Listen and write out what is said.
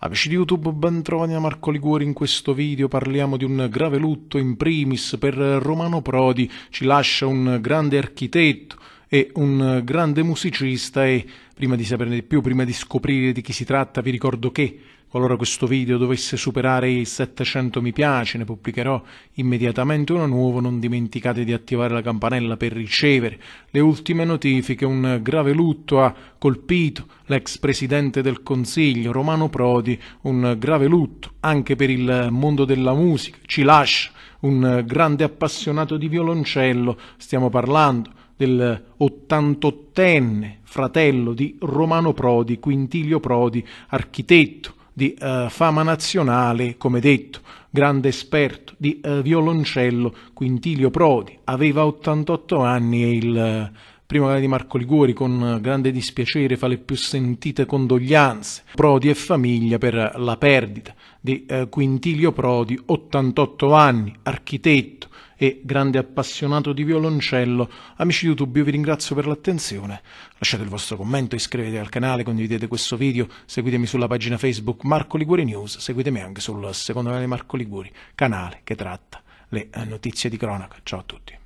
Amici di YouTube, ben trovati a Marco Liguori. In questo video parliamo di un grave lutto in primis per Romano Prodi. Ci lascia un grande architetto, è un grande musicista e prima di saperne di più, prima di scoprire di chi si tratta, vi ricordo che qualora questo video dovesse superare i 700 mi piace, ne pubblicherò immediatamente uno nuovo, non dimenticate di attivare la campanella per ricevere le ultime notifiche, un grave lutto ha colpito l'ex presidente del Consiglio Romano Prodi, un grave lutto anche per il mondo della musica, ci lascia un grande appassionato di violoncello, stiamo parlando del 88enne fratello di Romano Prodi, Quintilio Prodi, architetto di uh, fama nazionale, come detto, grande esperto di uh, violoncello, Quintilio Prodi, aveva 88 anni e il uh, primavera di Marco Liguri con grande dispiacere fa le più sentite condoglianze Prodi e famiglia per la perdita di eh, Quintilio Prodi, 88 anni, architetto e grande appassionato di violoncello. Amici di YouTube, io vi ringrazio per l'attenzione. Lasciate il vostro commento, iscrivetevi al canale, condividete questo video, seguitemi sulla pagina Facebook Marco Liguri News, seguitemi anche sul secondo canale Marco Liguri, canale che tratta le eh, notizie di cronaca. Ciao a tutti.